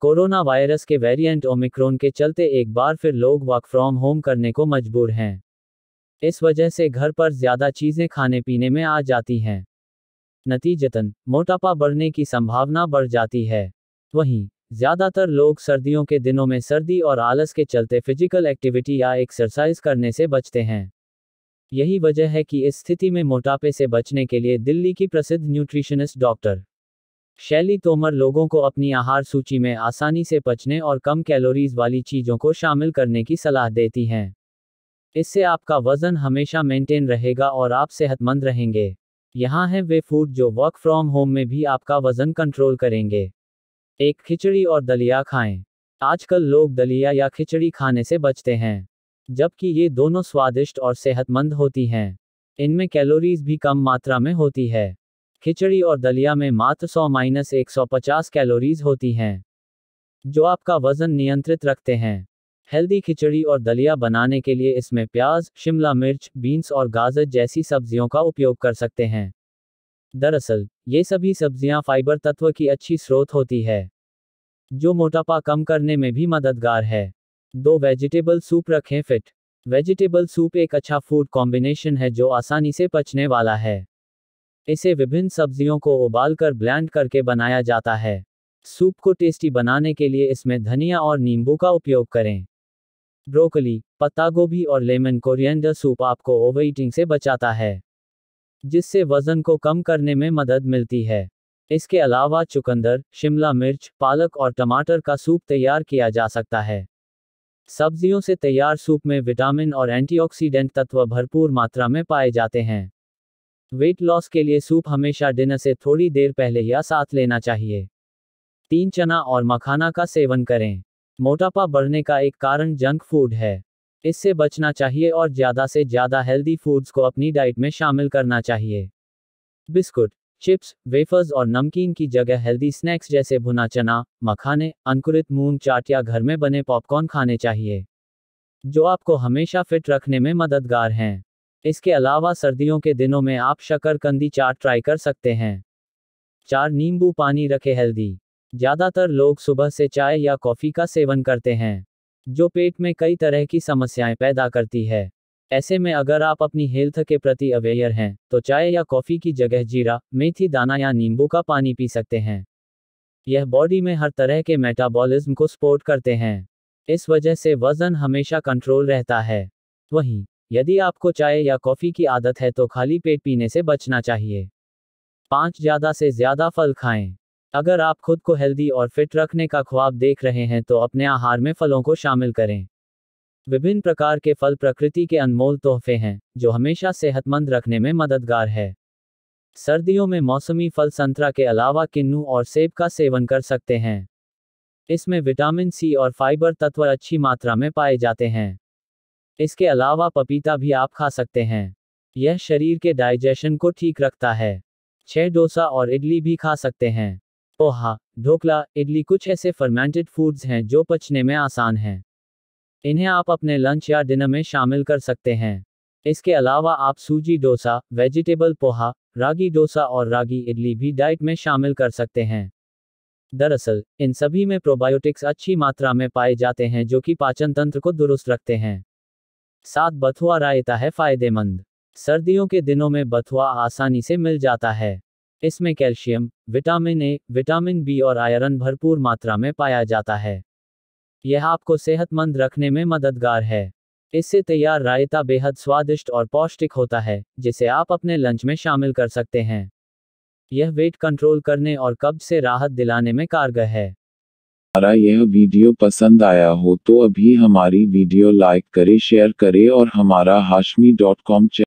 corona virus के variant omicron के चलते एक बार फिर लोग वर्क फ्रॉम होम करने को मजबूर हैं इस वजह से घर पर ज्यादा चीजें खाने पीने में आ जाती हैं नतीजतन मोटापा बढ़ने की संभावना बढ़ जाती है वहीं ज्यादातर लोग सर्दियों के दिनों में सर्दी और आलस के चलते फिजिकल एक्टिविटी या एक्सरसाइज करने से बचते हैं यही वजह है कि इस स्थिति में मोटापे से बचने के लिए दिल्ली की प्रसिद्ध न्यूट्रिशनिस्ट डॉक्टर शैली तोमर लोगों को अपनी आहार सूची में आसानी से पचने और कम कैलोरीज वाली चीजों को शामिल करने की सलाह देती हैं इससे आपका वजन हमेशा मेंटेन रहेगा और आप सेहतमंद रहेंगे यहाँ हैं वे फूड जो वर्क फ्रॉम होम में भी आपका वजन कंट्रोल करेंगे एक खिचड़ी और दलिया खाएं आजकल लोग दलिया या खिचड़ी खाने से बचते हैं जबकि ये दोनों स्वादिष्ट और सेहतमंद होती हैं इनमें कैलोरीज भी कम मात्रा में होती है खिचड़ी और दलिया में मात्र 100 माइनस एक कैलोरीज होती हैं जो आपका वजन नियंत्रित रखते हैं हेल्दी खिचड़ी और दलिया बनाने के लिए इसमें प्याज शिमला मिर्च बीन्स और गाजर जैसी सब्जियों का उपयोग कर सकते हैं दरअसल ये सभी सब्जियां फाइबर तत्व की अच्छी स्रोत होती है जो मोटापा कम करने में भी मददगार है दो वेजिटेबल सूप रखें फिट वेजिटेबल सूप एक अच्छा फूड कॉम्बिनेशन है जो आसानी से पचने वाला है इसे विभिन्न सब्जियों को उबालकर ब्लेंड करके बनाया जाता है सूप को टेस्टी बनाने के लिए इसमें धनिया और नींबू का उपयोग करें ब्रोकली पत्ता गोभी और लेमन कोरिएंडर सूप आपको ओवरईटिंग से बचाता है जिससे वजन को कम करने में मदद मिलती है इसके अलावा चुकंदर शिमला मिर्च पालक और टमाटर का सूप तैयार किया जा सकता है सब्जियों से तैयार सूप में विटामिन और एंटीऑक्सीडेंट तत्व भरपूर मात्रा में पाए जाते हैं वेट लॉस के लिए सूप हमेशा डिनर से थोड़ी देर पहले या साथ लेना चाहिए तीन चना और मखाना का सेवन करें मोटापा बढ़ने का एक कारण जंक फूड है इससे बचना चाहिए और ज़्यादा से ज़्यादा हेल्दी फूड्स को अपनी डाइट में शामिल करना चाहिए बिस्कुट चिप्स वेफर्स और नमकीन की जगह हेल्दी स्नैक्स जैसे भुना चना मखाने अंकुरित मूंग चाट या घर में बने पॉपकॉर्न खाने चाहिए जो आपको हमेशा फिट रखने में मददगार हैं इसके अलावा सर्दियों के दिनों में आप शक्करकंदी चाट ट्राई कर सकते हैं चार नींबू पानी रखे हेल्दी ज़्यादातर लोग सुबह से चाय या कॉफ़ी का सेवन करते हैं जो पेट में कई तरह की समस्याएं पैदा करती है ऐसे में अगर आप अपनी हेल्थ के प्रति अवेयर हैं तो चाय या कॉफ़ी की जगह जीरा मेथी दाना या नींबू का पानी पी सकते हैं यह बॉडी में हर तरह के मेटाबॉलिज्म को सपोर्ट करते हैं इस वजह से वजन हमेशा कंट्रोल रहता है वहीं यदि आपको चाय या कॉफ़ी की आदत है तो खाली पेट पीने से बचना चाहिए पाँच ज़्यादा से ज़्यादा फल खाएं अगर आप खुद को हेल्दी और फिट रखने का ख्वाब देख रहे हैं तो अपने आहार में फलों को शामिल करें विभिन्न प्रकार के फल प्रकृति के अनमोल तोहफे हैं जो हमेशा सेहतमंद रखने में मददगार है सर्दियों में मौसमी फल संतरा के अलावा किन्नू और सेब का सेवन कर सकते हैं इसमें विटामिन सी और फाइबर तत्व अच्छी मात्रा में पाए जाते हैं इसके अलावा पपीता भी आप खा सकते हैं यह शरीर के डाइजेशन को ठीक रखता है छह डोसा और इडली भी खा सकते हैं पोहा ढोकला इडली कुछ ऐसे फर्मेंटेड फूड्स हैं जो पचने में आसान हैं इन्हें आप अपने लंच या डिनर में शामिल कर सकते हैं इसके अलावा आप सूजी डोसा वेजिटेबल पोहा रागी डोसा और रागी इडली भी डाइट में शामिल कर सकते हैं दरअसल इन सभी में प्रोबायोटिक्स अच्छी मात्रा में पाए जाते हैं जो कि पाचन तंत्र को दुरुस्त रखते हैं साथ बथुआ रायता है फायदेमंद सर्दियों के दिनों में बथुआ आसानी से मिल जाता है इसमें calcium vitamin A vitamin B और आयरन भरपूर मात्रा में पाया जाता है यह आपको सेहतमंद रखने में मददगार है इससे तैयार रायता बेहद स्वादिष्ट और पौष्टिक होता है जिसे आप अपने लंच में शामिल कर सकते हैं यह वेट कंट्रोल करने और कब्ज से राहत दिलाने में कारगर है हमारा यह वीडियो पसंद आया हो तो अभी हमारी वीडियो लाइक करे शेयर करे और हमारा हाशमी डॉट कॉम